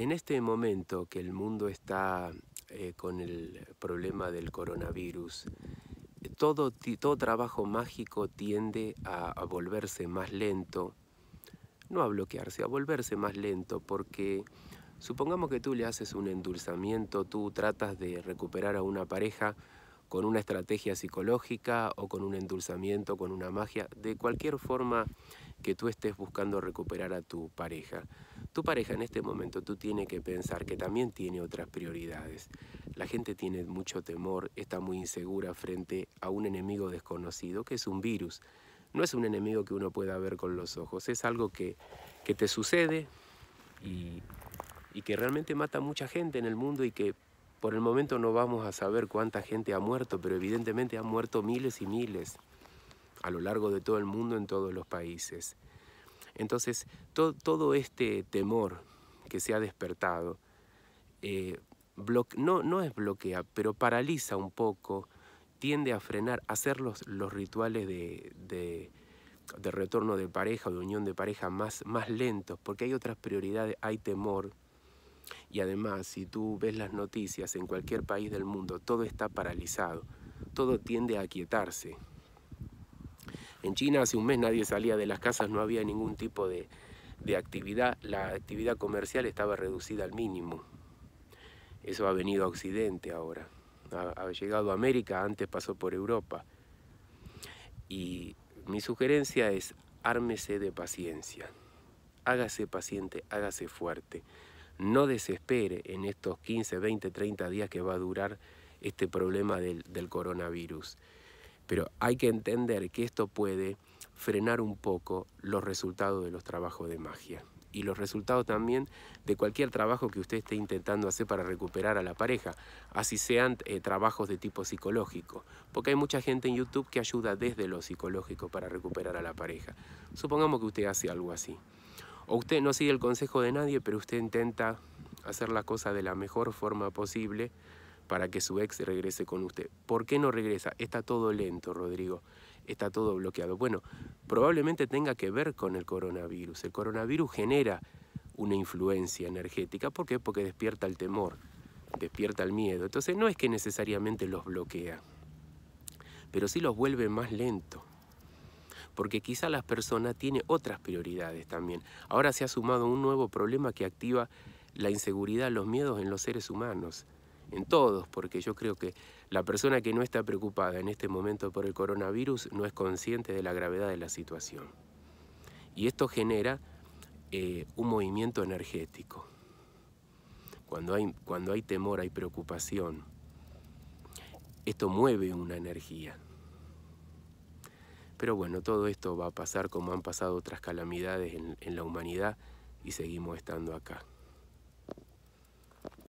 En este momento que el mundo está eh, con el problema del coronavirus, todo, todo trabajo mágico tiende a, volverse más lento, no a bloquearse, a volverse más lento, porque supongamos que tú le haces un endulzamiento, tú tratas de recuperar a una pareja, con una estrategia psicológica o con un endulzamiento, con una magia, de cualquier forma que tú estés buscando recuperar a tu pareja. Tu pareja en este momento tú tienes que pensar que también tiene otras prioridades. La gente tiene mucho temor, está muy insegura frente a un enemigo desconocido que es un virus. No es un enemigo que uno pueda ver con los ojos, es algo que, te sucede y, y que realmente mata a mucha gente en el mundo y que por el momento no vamos a saber cuánta gente ha muerto, pero evidentemente han muerto miles y miles a lo largo de todo el mundo en todos los países. Entonces, todo este temor que se ha despertado, eh, no, no es bloquea, pero paraliza un poco, tiende a frenar, hacer los, rituales de, retorno de pareja o de unión de pareja más, más lentos, porque hay otras prioridades, hay temor, y además, si tú ves las noticias en cualquier país del mundo, todo está paralizado, todo tiende a aquietarse. En China hace un mes nadie salía de las casas, no había ningún tipo de, actividad, la actividad comercial estaba reducida al mínimo. Eso ha venido a Occidente ahora, ha llegado a América, antes pasó por Europa. Y mi sugerencia es, ármese de paciencia, hágase paciente, hágase fuerte no desespere en estos 15, 20, 30 días que va a durar este problema del, coronavirus. Pero hay que entender que esto puede frenar un poco los resultados de los trabajos de magia y los resultados también de cualquier trabajo que usted esté intentando hacer para recuperar a la pareja, así sean eh, trabajos de tipo psicológico, porque hay mucha gente en YouTube que ayuda desde lo psicológico para recuperar a la pareja. Supongamos que usted hace algo así o usted no sigue el consejo de nadie, pero usted intenta hacer la cosa de la mejor forma posible para que su ex regrese con usted. ¿Por qué no regresa? Está todo lento, Rodrigo. Está todo bloqueado. Bueno, probablemente tenga que ver con el coronavirus. El coronavirus genera una influencia energética. ¿Por qué? Porque despierta el temor, despierta el miedo. Entonces no es que necesariamente los bloquea, pero sí los vuelve más lento porque quizá la persona tiene otras prioridades también. Ahora se ha sumado un nuevo problema que activa la inseguridad, los miedos en los seres humanos, en todos, porque yo creo que la persona que no está preocupada en este momento por el coronavirus no es consciente de la gravedad de la situación. Y esto genera eh, un movimiento energético. Cuando hay, cuando hay temor, hay preocupación. Esto mueve una energía. Pero bueno, todo esto va a pasar como han pasado otras calamidades en, la humanidad y seguimos estando acá.